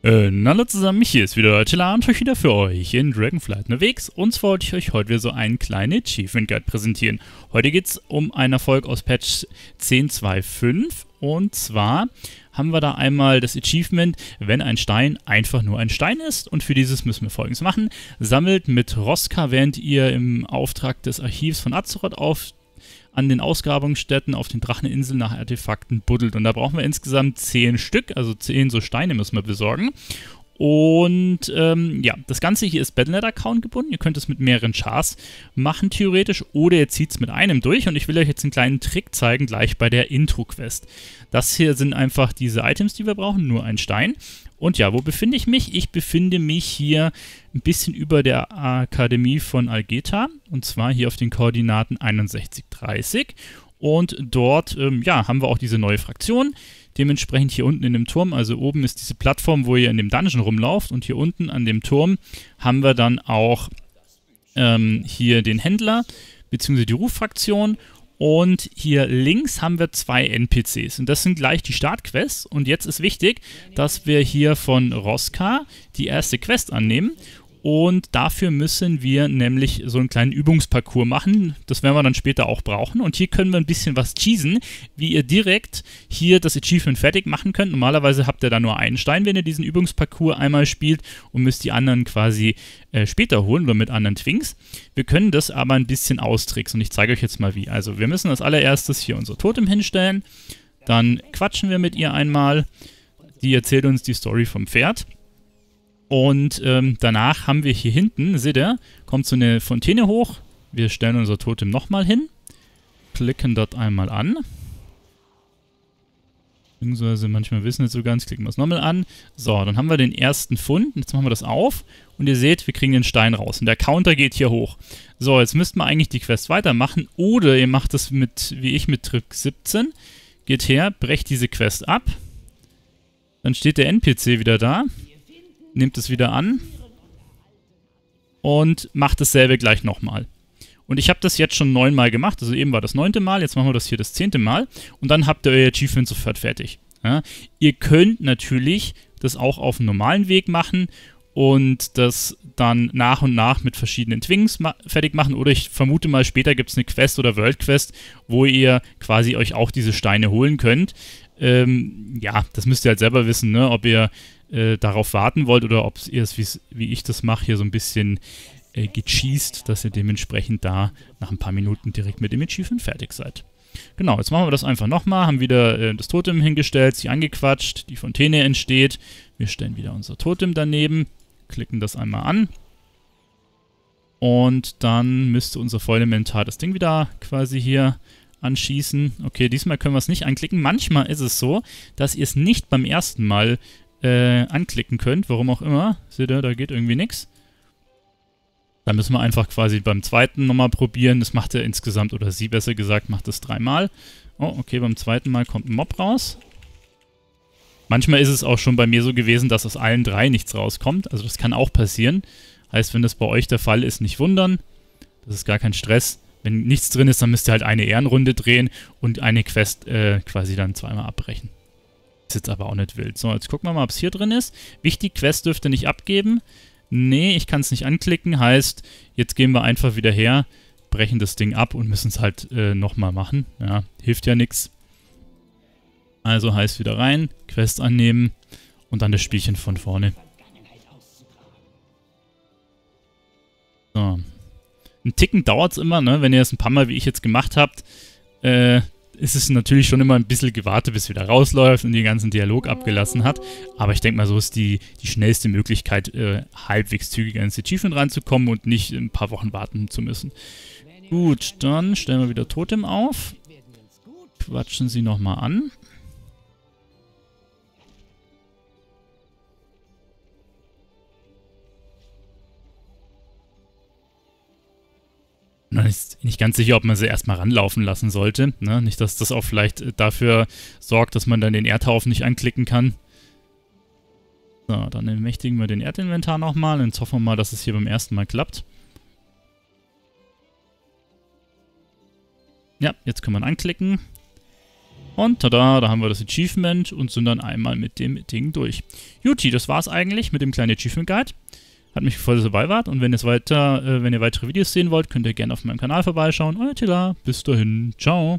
Äh, hallo zusammen, hier ist wieder Attila und euch wieder für euch in Dragonflight unterwegs. Und zwar wollte ich euch heute wieder so einen kleinen Achievement Guide präsentieren. Heute geht es um einen Erfolg aus Patch 10.2.5 und zwar haben wir da einmal das Achievement, wenn ein Stein einfach nur ein Stein ist und für dieses müssen wir folgendes machen. Sammelt mit Roska, während ihr im Auftrag des Archivs von Azeroth auf an den Ausgrabungsstätten auf den Dracheninseln nach Artefakten buddelt. Und da brauchen wir insgesamt 10 Stück, also 10 so Steine müssen wir besorgen. Und ähm, ja, das Ganze hier ist Battle.net-Account gebunden. Ihr könnt es mit mehreren Chars machen, theoretisch, oder ihr zieht es mit einem durch. Und ich will euch jetzt einen kleinen Trick zeigen, gleich bei der Intro-Quest. Das hier sind einfach diese Items, die wir brauchen, nur ein Stein. Und ja, wo befinde ich mich? Ich befinde mich hier ein bisschen über der Akademie von Algeta und zwar hier auf den Koordinaten 6130. Und dort, ähm, ja, haben wir auch diese neue Fraktion. Dementsprechend hier unten in dem Turm, also oben ist diese Plattform, wo ihr in dem Dungeon rumlauft und hier unten an dem Turm haben wir dann auch ähm, hier den Händler bzw. die Ruffraktion und hier links haben wir zwei NPCs. Und das sind gleich die Startquests. Und jetzt ist wichtig, dass wir hier von Roska die erste Quest annehmen. Und dafür müssen wir nämlich so einen kleinen Übungsparcours machen. Das werden wir dann später auch brauchen. Und hier können wir ein bisschen was cheesen, wie ihr direkt hier das Achievement fertig machen könnt. Normalerweise habt ihr da nur einen Stein, wenn ihr diesen Übungsparcours einmal spielt und müsst die anderen quasi äh, später holen oder mit anderen Twinks. Wir können das aber ein bisschen austricksen und ich zeige euch jetzt mal wie. Also wir müssen als allererstes hier unser Totem hinstellen. Dann quatschen wir mit ihr einmal. Die erzählt uns die Story vom Pferd. Und ähm, danach haben wir hier hinten, seht ihr, kommt so eine Fontäne hoch. Wir stellen unser Totem nochmal hin. Klicken dort einmal an. Beziehungsweise manchmal wissen wir es so ganz, klicken wir es nochmal an. So, dann haben wir den ersten Fund. Jetzt machen wir das auf. Und ihr seht, wir kriegen den Stein raus. Und der Counter geht hier hoch. So, jetzt müssten wir eigentlich die Quest weitermachen. Oder ihr macht das mit, wie ich, mit Trick 17. Geht her, brecht diese Quest ab. Dann steht der NPC wieder da nehmt es wieder an und macht dasselbe gleich nochmal. Und ich habe das jetzt schon neunmal gemacht, also eben war das neunte Mal, jetzt machen wir das hier das zehnte Mal und dann habt ihr euer Achievement sofort fertig. Ja? Ihr könnt natürlich das auch auf einem normalen Weg machen und das dann nach und nach mit verschiedenen Twings ma fertig machen. Oder ich vermute mal, später gibt es eine Quest oder World Quest, wo ihr quasi euch auch diese Steine holen könnt. Ähm, ja, das müsst ihr halt selber wissen, ne? ob ihr äh, darauf warten wollt oder ob ihr es, wie ich das mache, hier so ein bisschen äh, gecheased, dass ihr dementsprechend da nach ein paar Minuten direkt mit dem Achievement fertig seid. Genau, jetzt machen wir das einfach nochmal, haben wieder äh, das Totem hingestellt, sie angequatscht, die Fontäne entsteht. Wir stellen wieder unser Totem daneben, klicken das einmal an. Und dann müsste unser Feuelementar das Ding wieder quasi hier anschießen. Okay, diesmal können wir es nicht anklicken. Manchmal ist es so, dass ihr es nicht beim ersten Mal äh, anklicken könnt, warum auch immer. Seht ihr, da geht irgendwie nichts. Dann müssen wir einfach quasi beim zweiten nochmal probieren. Das macht er insgesamt, oder sie besser gesagt, macht das dreimal. Oh, okay, beim zweiten Mal kommt ein Mob raus. Manchmal ist es auch schon bei mir so gewesen, dass aus allen drei nichts rauskommt. Also das kann auch passieren. Heißt, wenn das bei euch der Fall ist, nicht wundern. Das ist gar kein Stress. Wenn nichts drin ist, dann müsst ihr halt eine Ehrenrunde drehen und eine Quest äh, quasi dann zweimal abbrechen. Ist jetzt aber auch nicht wild. So, jetzt gucken wir mal, ob es hier drin ist. Wichtig, Quest dürfte nicht abgeben. Nee, ich kann es nicht anklicken. Heißt, jetzt gehen wir einfach wieder her, brechen das Ding ab und müssen es halt äh, nochmal machen. Ja, hilft ja nichts. Also heißt wieder rein, Quest annehmen und dann das Spielchen von vorne. Ein Ticken dauert es immer, ne? wenn ihr es ein paar Mal wie ich jetzt gemacht habt, äh, ist es natürlich schon immer ein bisschen gewartet, bis wieder rausläuft und den ganzen Dialog abgelassen hat. Aber ich denke mal, so ist die, die schnellste Möglichkeit, äh, halbwegs zügig ins Achievement ranzukommen und nicht ein paar Wochen warten zu müssen. Gut, dann stellen wir wieder Totem auf. Quatschen sie nochmal an. ist nicht ganz sicher, ob man sie erstmal ranlaufen lassen sollte. Ne? Nicht, dass das auch vielleicht äh, dafür sorgt, dass man dann den Erdhaufen nicht anklicken kann. So, dann entmächtigen wir den Erdinventar nochmal und hoffen wir mal, dass es hier beim ersten Mal klappt. Ja, jetzt kann man anklicken. Und tada, da haben wir das Achievement und sind dann einmal mit dem Ding durch. Juti, das war's eigentlich mit dem kleinen Achievement Guide. Hat mich gefreut, dass ihr dabei wart. Und wenn, weiter, äh, wenn ihr weitere Videos sehen wollt, könnt ihr gerne auf meinem Kanal vorbeischauen. Euer Tila. Bis dahin. Ciao.